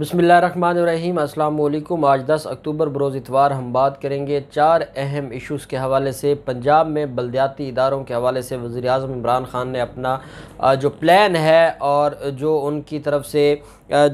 बसमीम् अल्लाम आज 10 अक्टूबर बरोज़ इतवार हम बात करेंगे चार अहम इशूज़ के हवाले से पंजाब में बलदियाती इदारों के हवाले से वज़ी अजम इमरान ख़ान ने अपना जो प्लान है और जो उनकी तरफ से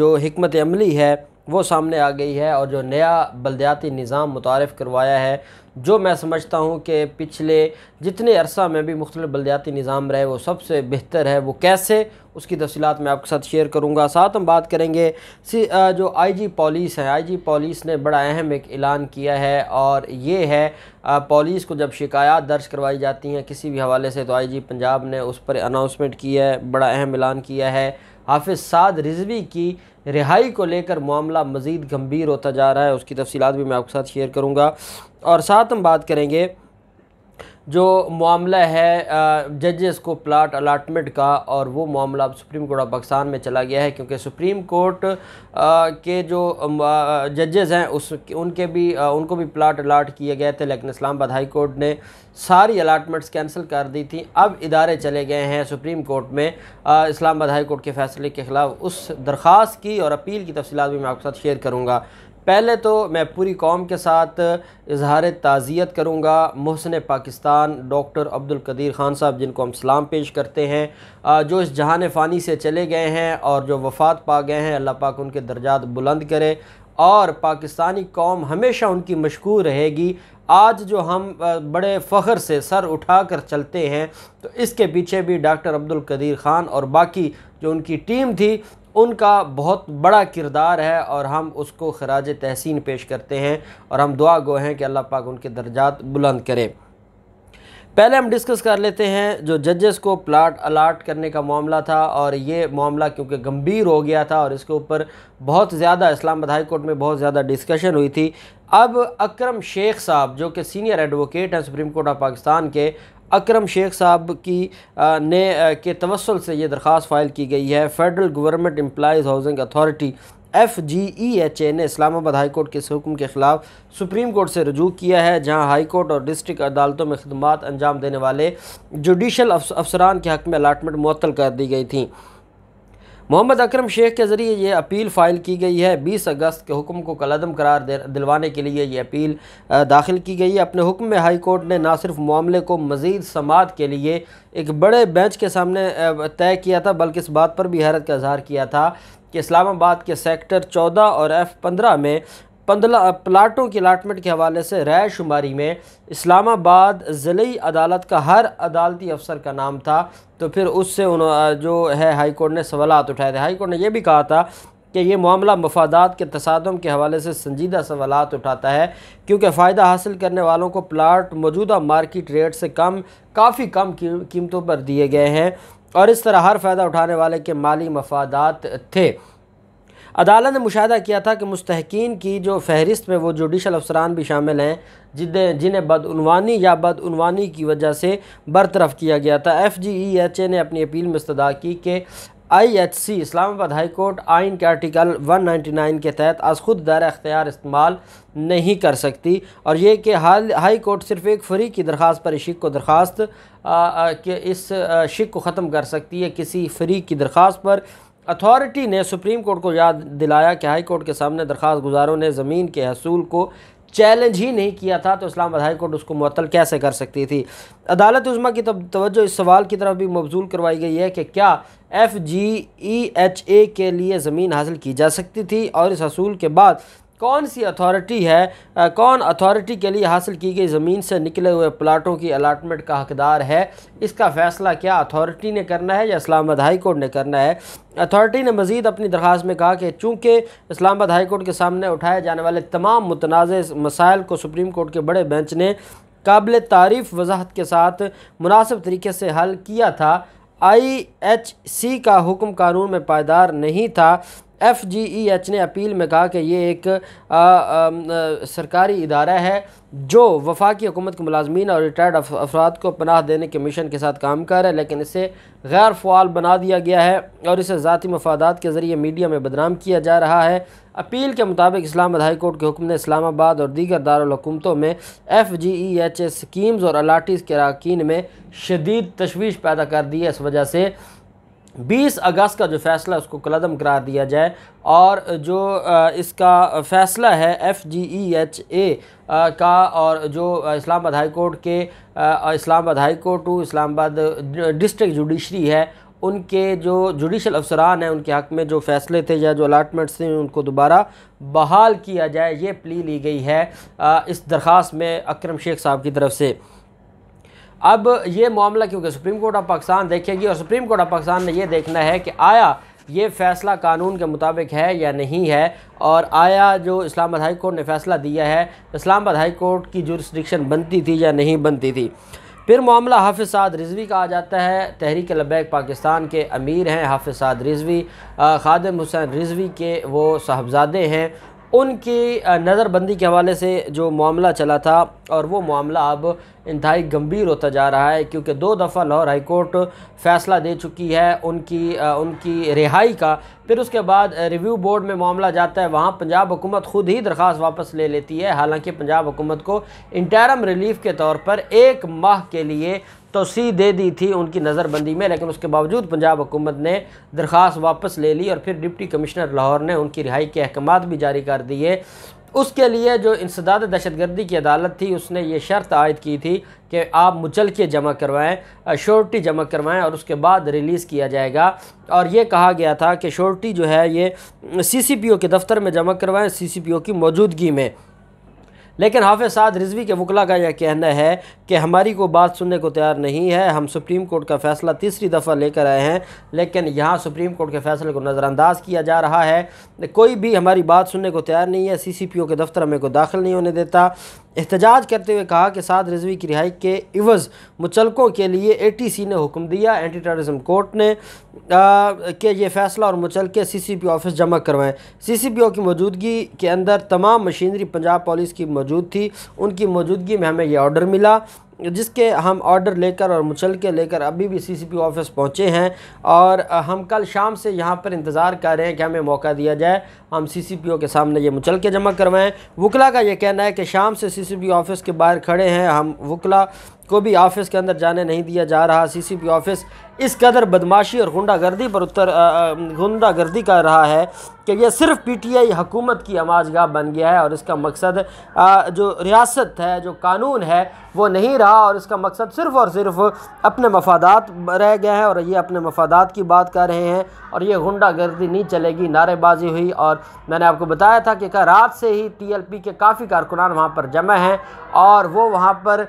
जो हमत अमली है वो सामने आ गई है और जो नया बलदियाती निज़ाम मुतारफ़ करवाया है जो मैं समझता हूँ कि पिछले जितने अरसा में भी मुख्तलि बलदियाती निज़ाम रहे वो सबसे बेहतर है वो कैसे उसकी तफसीत मैं आपके साथ शेयर करूँगा साथ हम बात करेंगे जो आई जी पॉलिस है आई जी पॉलिस ने बड़ा अहम एक ऐलान किया है और ये है पॉलिस को जब शिकायत दर्ज करवाई जाती हैं किसी भी हवाले से तो आई जी पंजाब ने उस पर अनाउंसमेंट किया है बड़ा अहम ऐलान किया है हाफिज़ साद रिजवी की रिहाई को लेकर मामला मज़ीद गंभीर होता जा रहा है उसकी तफसीत भी मैं आपके साथ शेयर करूँगा और साथ हम बात करेंगे जो मामला है जजेस को प्लाट अलाटमेंट का और वो मामला अब सुप्रीम कोर्ट ऑफ पाकिस्तान में चला गया है क्योंकि सुप्रीम कोर्ट के जो जजेस हैं उस उनके भी उनको भी प्लाट अलाट किए गए थे लेकिन इस्लामाबाद हाई कोर्ट ने सारी अलाटमेंट्स कैंसिल कर दी थी अब इदारे चले गए हैं सुप्रीम कोर्ट में इस्लामाबाद हाई कोर्ट के फैसले के ख़िलाफ़ उस दरख्वास्त की और अपील की तफसीत भी मैं आपके साथ शेयर करूँगा पहले तो मैं पूरी कौम के साथ इजहार ताज़ियत करूँगा महसन पाकिस्तान डॉक्टर अब्दुल कदीर ख़ान साहब जिनको हम सलाम पेश करते हैं जो इस जहान फ़ानी से चले गए हैं और जो वफ़ात पा गए हैं अल्लाह पाक उनके दर्जात बुलंद करे और पाकिस्तानी कौम हमेशा उनकी मशकूर रहेगी आज जो हम बड़े फ़ख्र से सर उठा कर चलते हैं तो इसके पीछे भी डॉक्टर अब्दुल कदीर ख़ान और बाकी जो उनकी टीम थी उनका बहुत बड़ा किरदार है और हम उसको खराज तहसीन पेश करते हैं और हम दुआ गो हैं कि अल्लाह पाक उनके दर्जात बुलंद करें पहले हम डिस्कस कर लेते हैं जो जजेस को प्लाट अलाट करने का मामला था और ये मामला क्योंकि गंभीर हो गया था और इसके ऊपर बहुत ज़्यादा इस्लामाबाद हाई कोर्ट में बहुत ज़्यादा डिस्कशन हुई थी अब अकरम शेख साहब जो कि सीनियर एडवोकेट हैं सुप्रीम कोर्ट ऑफ पाकिस्तान के अक्रम शेख साहब की आ, ने आ, के तवसल से ये दरख्वास फ़ाइल की गई है federal government employees housing authority F G E H A ने इस्लामाबाद हाई कोर्ट के हुक्म के ख़िलाफ़ सुप्रीम कोर्ट से रजू किया है जहां हाई कोर्ट और डिस्ट्रिक्ट अदालतों में खदमात अंजाम देने वाले जुडिशल अफसरान के हक़ में अलाटमेंट मअतल कर दी गई थी मोहम्मद अकरम शेख के ज़रिए यह अपील फ़ाइल की गई है बीस अगस्त के हुक्म को कलदम करार दिलवाने के लिए यह अपील दाखिल की गई है अपने हुक्म में हाई कोर्ट ने ना सिर्फ मामले को मज़ीद समात के लिए एक बड़े बेंच के सामने तय किया था बल्कि इस बात पर भी हैरत का इजहार किया था कि इस्लामाबाद के सेक्टर 14 और एफ 15 में पंद्रह प्लाटों की अलाटमेंट के हवाले से राय शुमारी में इस्लामाबाद ज़िली अदालत का हर अदालती अफसर का नाम था तो फिर उससे उन जो है हाई कोर्ट ने सवालत उठाए थे हाई कोर्ट ने यह भी कहा था कि ये मामला मफादात के तसादम के हवाले से संजीदा सवाल उठाता है क्योंकि फ़ायदा हासिल करने वालों को प्लाट मौजूदा मार्केट रेट से कम काफ़ी कम कीमतों पर दिए गए हैं और इस तरह हर फ़ायदा उठाने वाले के माली मफादात थे अदालत ने मुशाह किया था कि मुस्तकिन की जो फहरिस्त में वो जुडिशल अफसरान भी शामिल हैं जिन्हें जिन्हें बदनवानी या बदनवानी की वजह से बरतरफ किया गया था F ji E H A ने अपनी अपील में इस्तः की कि I H C Islamabad high court आइन के आर्टिकल 199 के तहत आज खुद दार अख्तियार इस्तेमाल नहीं कर सकती और ये कि हाल हाई कोर्ट सिर्फ एक फ्री की दरख्वास्त पर शिक को दरख्वास्त कि इस शिक को ख़त्म कर सकती है किसी फ्री की दरख्वास्त पर अथॉरिटी ने सुप्रीम कोर्ट को याद दिलाया कि हाई कोर्ट के सामने दरख्वास्त गुजारों ने ज़मीन के हसूल को चैलेंज ही नहीं किया था तो इस्लामाबाद हाई कोर्ट उसको मअतल कैसे कर सकती थी अदालत उजमा की तब तवज्जो इस सवाल की तरफ भी मबजूल करवाई गई है कि क्या एफ जी ई एच ए के लिए ज़मीन हासिल की जा सकती थी और इस हसूल के बाद कौन सी अथॉरिटी है आ, कौन अथॉरिटी के लिए हासिल की गई ज़मीन से निकले हुए प्लाटों की अलाटमेंट का हकदार है इसका फ़ैसला क्या अथॉरिटी ने करना है या इस्लामाबाद हाई कोर्ट ने करना है अथॉरिटी ने मज़ीद अपनी दरख्वास्त में कहा कि चूँकि इस्लामाबाद हाई कोर्ट के सामने उठाए जाने वाले तमाम मुतनाज़ मसाइल को सुप्रीम कोर्ट के बड़े बेंच ने काबिल तारीफ़ वजाहत के साथ मुनासिब तरीके से हल किया था आई एच सी का हुक्म कानून में पायदार नहीं था एफ जी ई एच ने अपील में कहा कि ये एक आ, आ, सरकारी इदारा है जो वफाकी हुकूमत के मुलाजमीन और रिटायर्ड अफराद को पनाह देने के मिशन के साथ काम कर रहा है लेकिन इसे गैर फाल बना दिया गया है और इसे ज़ाती मफादात के ज़रिए मीडिया में बदनाम किया जा रहा है अपील के मुताबिक इस्लाम हाई कोर्ट के हुक्म ने इस्लामाबाद और दीगर दारकूमतों में F G E H A schemes और अलाटीज़ के अरकान में शदीद तशवीश पैदा कर दी है इस वजह से 20 अगस्त का जो फ़ैसला उसको कलदम करार दिया जाए और जो इसका फ़ैसला है एफ़ जी ई एच ए का और जो इस्लामाबाद हाई कोर्ट के Islamabad high court to Islamabad district judiciary है उनके जो जुडिशल अफसरान हैं उनके हक़ में जो फ़ैसले थे या जो अलाटमेंट्स थे उनको दोबारा बहाल किया जाए ये प्ली ली गई है इस दरख्वास्त में अक्रम शेख साहब की तरफ से अब ये मामला क्योंकि सुप्रीम कोर्ट ऑफ पाकिस्तान देखेगी और सुप्रीम कोर्ट ऑफ पाकिस्तान ने यह देखना है कि आया ये फ़ैसला कानून के मुताबिक है या नहीं है और आया जो इस्लामाबाद हाई कोर्ट ने फ़ैसला दिया है इस्लामाबाद हाई कोर्ट की जुरिस्डिक्शन बनती थी या नहीं बनती थी फिर मामला हाफिज़ साद रिजवी का आ जाता है तहरीक लबैक पाकिस्तान के अमीर हैं हाफिज़ साद रिजवी खादम हुसैन रिजवी के वो साहबजादे हैं उनकी नज़रबंदी के हवाले से जो मामला चला था और वो मामला अब इंतहाई गंभीर होता जा रहा है क्योंकि दो दफ़ा लाहौर हाई कोर्ट फैसला दे चुकी है उनकी उनकी रिहाई का फिर उसके बाद रिव्यू बोर्ड में मामला जाता है वहाँ पंजाब हुकूमत ख़ुद ही दरख्वास्त वापस ले लेती है हालांकि पंजाब हुकूमत को इंटरम रिलीफ के तौर पर एक माह के लिए तोसी दे दी थी उनकी नज़रबंदी में लेकिन उसके बावजूद पंजाब हुकूमत ने दरख्वास्त वापस ले ली और फिर डिप्टी कमिश्नर लाहौर ने उनकी रिहाई के अहकाम भी जारी कर दिए उसके लिए जो इंसदाद दहशतगर्दी की अदालत थी उसने ये शर्त आयद की थी कि आप मुचल के जमा करवाएं शोर्टी जमा करवाएं और उसके बाद रिलीज़ किया जाएगा और ये कहा गया था कि शोर्टी जो है ये सी सी पी ओ के दफ्तर में जमा करवाएं सी सी पी ओ की मौजूदगी में लेकिन हाफिज साद रिजवी के वकला का यह कहना है कि हमारी को बात सुनने को तैयार नहीं है हम सुप्रीम कोर्ट का फैसला तीसरी दफ़ा लेकर आए हैं लेकिन यहाँ सुप्रीम कोर्ट के फैसले को नज़रअंदाज किया जा रहा है कोई भी हमारी बात सुनने को तैयार नहीं है सी सी पी ओ के दफ्तर हमें को दाखिल नहीं होने देता एहतजाज करते हुए कहा कि साद रिजवी की रिहाई के इवज़ मुचलकों के लिए ए टी सी ने हुक्म दिया एंटी टेररिज्म कोर्ट ने कि ये फ़ैसला और मुचलके सी सी पी ऑफिस जमा करवाएं सी सी पी ओ की मौजूदगी के अंदर तमाम मशीनरी पंजाब पुलिस की मौजूद थी उनकी मौजूदगी में हमें यह ऑर्डर मिला जिसके हम ऑर्डर लेकर और मुचल के लेकर अभी भी सीसीपी ऑफिस पहुंचे हैं और हम कल शाम से यहाँ पर इंतज़ार कर रहे हैं कि हमें मौका दिया जाए हम सीसीपीओ के सामने ये मुचल के जमा करवाएं वकला का ये कहना है कि शाम से सीसीपी ऑफिस के बाहर खड़े हैं हम वकला को भी ऑफिस के अंदर जाने नहीं दिया जा रहा सीसीपी ऑफिस इस कदर बदमाशी और गुंडा गर्दी पर उत्तर गुंडा गर्दी कर रहा है कि यह सिर्फ पीटीआई हुकूमत की आमाजगा बन गया है और इसका मकसद आ, जो रियासत है जो कानून है वो नहीं रहा और इसका मकसद सिर्फ और सिर्फ अपने मफादात रह गए हैं और ये अपने मफादात की बात कर रहे हैं और ये गुंडा गर्दी नहीं चलेगी नारेबाजी हुई और मैंने आपको बताया था कि रात से ही पी के काफ़ी कारकुनान वहाँ पर जमा हैं और वो वहाँ पर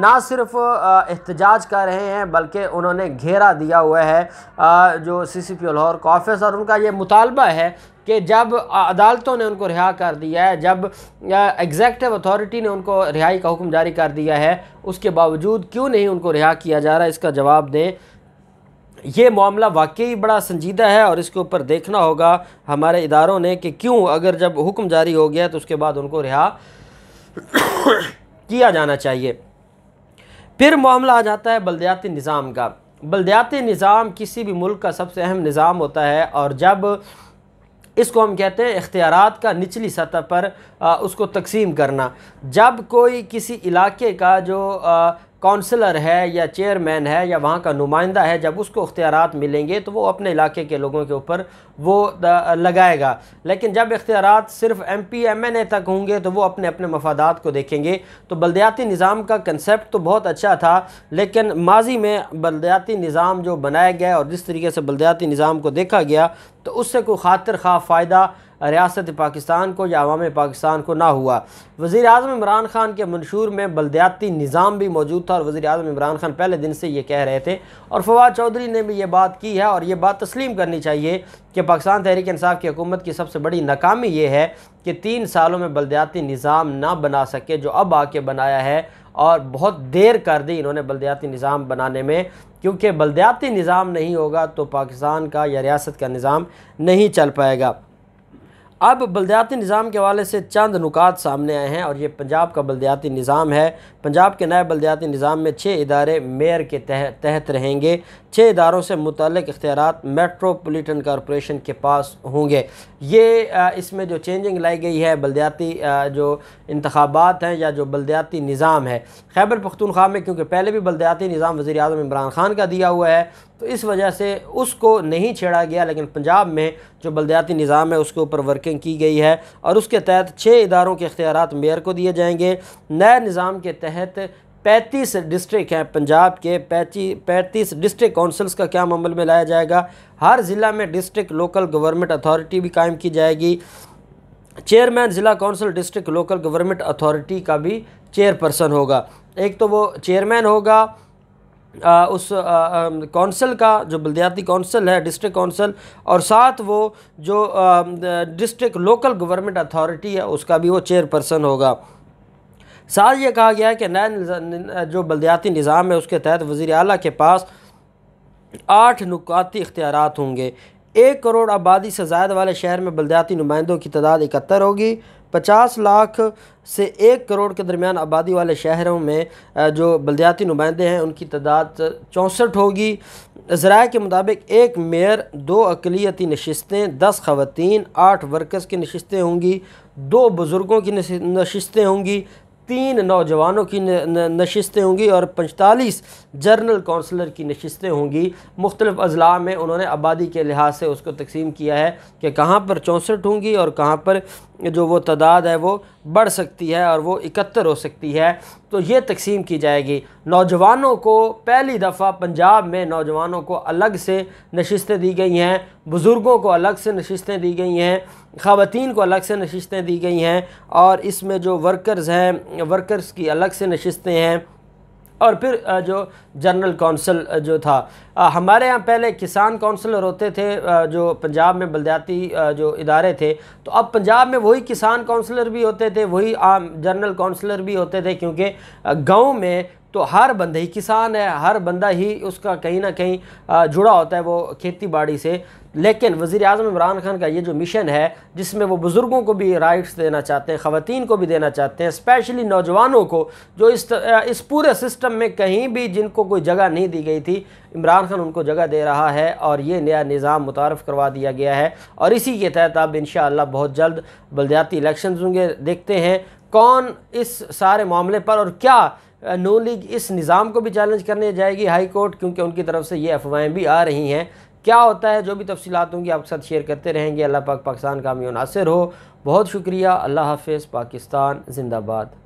ना सिर्फ एहतजाज कर रहे हैं बल्कि उन्होंने घेरा दिया हुआ है जो सी सी पी लाहौर का ऑफिस और उनका ये मुतालबा है कि जब अदालतों ने उनको रिहा कर दिया है जब एग्जैक्टिव अथॉरिटी ने उनको रिहाई का हुक्म जारी कर दिया है उसके बावजूद क्यों नहीं उनको रिहा किया जा रहा है इसका जवाब दें ये मामला वाकई बड़ा संजीदा है और इसके ऊपर देखना होगा हमारे इदारों ने कि क्यों अगर जब हुक्म जारी हो गया तो उसके बाद उनको रिहा किया जाना चाहिए फिर मामला आ जाता है बलदयाती निज़ाम का बलदयाती निज़ाम किसी भी मुल्क का सबसे अहम निज़ाम होता है और जब इसको हम कहते हैं इख्तियार का निचली सतह पर आ, उसको तकसीम करना जब कोई किसी इलाके का जो आ, काउंसलर है या चेयरमैन है या वहाँ का नुमाइंदा है जब उसको अख्तियार मिलेंगे तो वो अपने इलाके के लोगों के ऊपर वो लगाएगा लेकिन जब अख्तियार सिर्फ M P M N A तक होंगे तो वो अपने अपने मफादात को देखेंगे तो बलदयाती निज़ाम का कंसेप्ट तो बहुत अच्छा था लेकिन माजी में बलदयाती निज़ाम जो बनाया गया और जिस तरीके से बलदयाती निज़ाम को देखा गया तो उससे कोई ख़ातिर खा फ़ायदा रियासत पाकिस्तान को या अवाम पाकिस्तान को ना हुआ वज़ी अजम इमरान खान के मंशूर में बलदयाती निज़ाम भी मौजूद था और वज़ी अजम इमरान खान पहले दिन से ये कह रहे थे और फवाद चौधरी ने भी ये बात की है और ये बात तस्लीम करनी चाहिए कि पाकिस्तान तहरीक इसाफ़ की हकूमत की सबसे बड़ी नाकामी ये है कि तीन सालों में बलदयाती निज़ाम ना बना सके जो अब आके बनाया है और बहुत देर कर दी इन्होंने बलदयाती निज़ाम बनाने में क्योंकि बलदयाती निज़ाम नहीं होगा तो पाकिस्तान का या रियासत का निज़ाम नहीं चल पाएगा अब बलदियाती निज़ाम के हवाले से चंद नुकात सामने आए हैं और ये पंजाब का बलदियाती निज़ाम है पंजाब के नए बलदियाती निज़ाम में छः इदारे मेयर के तहत तहत रहेंगे छः इदारों से मुतल इख्तियार मेट्रोपोलिटन कॉरपोरेशन के पास होंगे ये इसमें जो चेंजिंग लाई गई है बलदियाती जो इंतबात हैं या जो बलदियाती निज़ाम है खैबर पख्तूनख्वा में क्योंकि पहले भी बलदियाती निज़ाम वज़ी अजम इमरान ख़ान का दिया हुआ है तो इस वजह से उसको नहीं छेड़ा गया लेकिन पंजाब में जो बलदियाती निज़ाम है उसके ऊपर वर्किंग की गई है और उसके तहत छः इदारों के अख्तियार मेयर को दिए जाएंगे नए निज़ाम के तहत पैंतीस डिस्ट्रिक्ट हैं पंजाब के पैंतीस डिस्ट्रिक्ट काउंसिल्स का क्या अमल में लाया जाएगा हर ज़िला में डिस्ट्रिक्ट लोकल गवर्नमेंट अथॉरिटी भी कायम की जाएगी चेयरमैन ज़िला council district local government authority का भी चेयरपर्सन होगा एक तो वो चेयरमैन होगा आ, उस काउंसिल का जो बलदियाती काउंसिल है डिस्ट्रिक्ट काउंसिल और साथ वो जो डिस्ट्रिक्ट लोकल गवर्नमेंट अथॉरिटी है उसका भी वो चेयरपर्सन होगा साथ ये कहा गया है कि नए जो बलदियाती निज़ाम है उसके तहत वज़ी अल के पास आठ नुकाती इख्तियार होंगे एक करोड़ आबादी से ज़ायद वाले शहर में बलदियाती नुमाइंदों की तादाद इकहत्तर होगी पचास लाख से एक करोड़ के दरमियान आबादी वाले शहरों में जो बलदियाती नुमाइंदे हैं उनकी तादाद चौंसठ होगी ज़रा के मुताबिक एक मेयर दो अकलीती नशस्तें दस खातन आठ वर्कर्स की नशस्तें होंगी दो बुज़ुर्गों की नशस्तें होंगी तीन नौजवानों की नशस्तें होंगी और पैंतालीस जर्नल कौंसलर की नशस्तें होंगी मुख्तलिफ़ अजला में उन्होंने आबादी के लिहाज से उसको तकसीम किया है कि कहाँ पर चौंसठ होंगी और कहाँ पर जो वो तादाद है वो बढ़ सकती है और वो इकहत्तर हो सकती है तो ये तकसीम की जाएगी नौजवानों को पहली दफ़ा पंजाब में नौजवानों को अलग से नशस्तें दी गई हैं बुज़ुर्गों को अलग से नशस्तें दी गई हैं खातन को अलग से नशस्तें दी गई हैं और इसमें जो वर्कर्स हैं वर्कर्स की अलग से नशस्तें हैं और फिर जो जनरल कौंसल जो था हमारे यहाँ पहले किसान कौंसलर होते थे जो पंजाब में बलदयाती जो इदारे थे तो अब पंजाब में वही किसान कौंसलर भी होते थे वही आम जनरल कौंसलर भी होते थे क्योंकि गांव में तो हर बंदे ही किसान है हर बंदा ही उसका कहीं ना कहीं जुड़ा होता है वो खेती बाड़ी से लेकिन वज़ी अजम इमरान खान का ये जो मिशन है जिसमें वो बुज़ुर्गों को भी राइट्स देना चाहते हैं ख़वान को भी देना चाहते हैं स्पेशली नौजवानों को जो इस इस पूरे सिस्टम में कहीं भी जिनको कोई जगह नहीं दी गई थी इमरान खान उनको जगह दे रहा है और ये नया निज़ाम मुतारफ़ करवा दिया गया है और इसी के तहत अब इन बहुत जल्द बलदियाती इलेक्शन होंगे देखते हैं कौन इस सारे मामले पर और क्या नो लीग इस निज़ाम को भी चैलेंज करने जाएगी हाई कोर्ट क्योंकि उनकी तरफ से ये अफवाहें भी आ रही हैं क्या होता है जो भी तफसीत होंगी आपके साथ शेयर करते रहेंगे अल्लाह पाक पाकिस्तान का मियो नासिर हो बहुत शुक्रिया अल्लाह हाफ़ पाकिस्तान जिंदाबाद